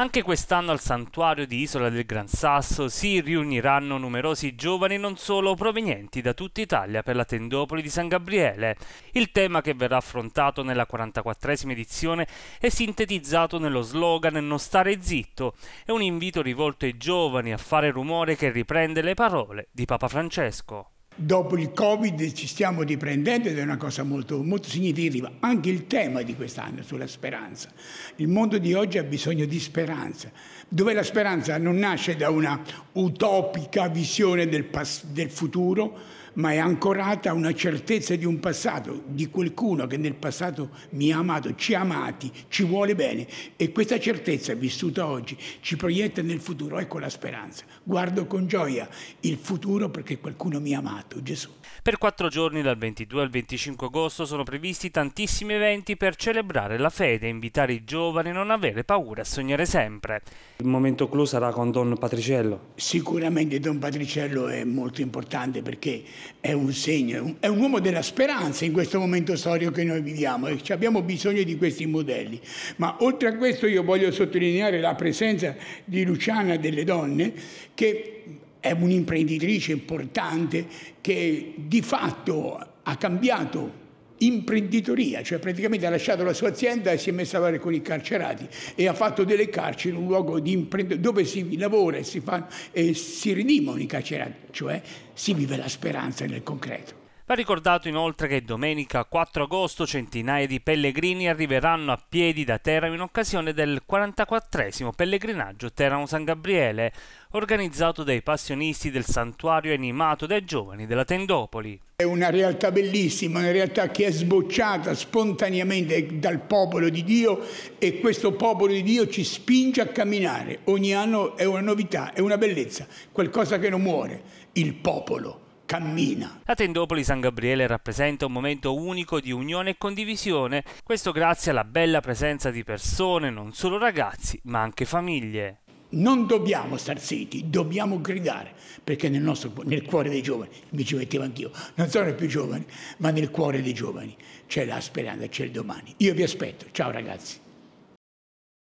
Anche quest'anno al santuario di Isola del Gran Sasso si riuniranno numerosi giovani non solo provenienti da tutta Italia per la tendopoli di San Gabriele. Il tema che verrà affrontato nella 44esima edizione è sintetizzato nello slogan Non stare zitto, è un invito rivolto ai giovani a fare rumore che riprende le parole di Papa Francesco dopo il Covid ci stiamo riprendendo ed è una cosa molto, molto significativa. Anche il tema di quest'anno sulla speranza. Il mondo di oggi ha bisogno di speranza, dove la speranza non nasce da una utopica visione del, del futuro, ma è ancorata a una certezza di un passato, di qualcuno che nel passato mi ha amato, ci ha amati, ci vuole bene e questa certezza vissuta oggi ci proietta nel futuro, ecco la speranza. Guardo con gioia il futuro perché qualcuno mi ha amato, Gesù. Per quattro giorni dal 22 al 25 agosto sono previsti tantissimi eventi per celebrare la fede, invitare i giovani a non avere paura a sognare sempre. Il momento clou sarà con Don Patriciello, Sicuramente Don Patriciello è molto importante perché è un segno, è un uomo della speranza in questo momento storico che noi viviamo e abbiamo bisogno di questi modelli. Ma oltre a questo io voglio sottolineare la presenza di Luciana delle donne che è un'imprenditrice importante che di fatto ha cambiato imprenditoria, cioè praticamente ha lasciato la sua azienda e si è messa a fare con i carcerati e ha fatto delle carceri un luogo dove si lavora e si, fa, e si redimono i carcerati, cioè si vive la speranza nel concreto. Va ricordato inoltre che domenica 4 agosto centinaia di pellegrini arriveranno a piedi da Teramo in occasione del 44 pellegrinaggio Teramo-San Gabriele, organizzato dai passionisti del santuario animato dai giovani della Tendopoli. È una realtà bellissima, una realtà che è sbocciata spontaneamente dal popolo di Dio e questo popolo di Dio ci spinge a camminare. Ogni anno è una novità, è una bellezza, qualcosa che non muore, il popolo cammina. La Tendopoli San Gabriele rappresenta un momento unico di unione e condivisione, questo grazie alla bella presenza di persone, non solo ragazzi, ma anche famiglie. Non dobbiamo star zitti, dobbiamo gridare, perché nel, nostro, nel cuore dei giovani, mi ci mettevo anch'io, non sono più giovani, ma nel cuore dei giovani c'è la speranza, c'è il domani. Io vi aspetto, ciao ragazzi.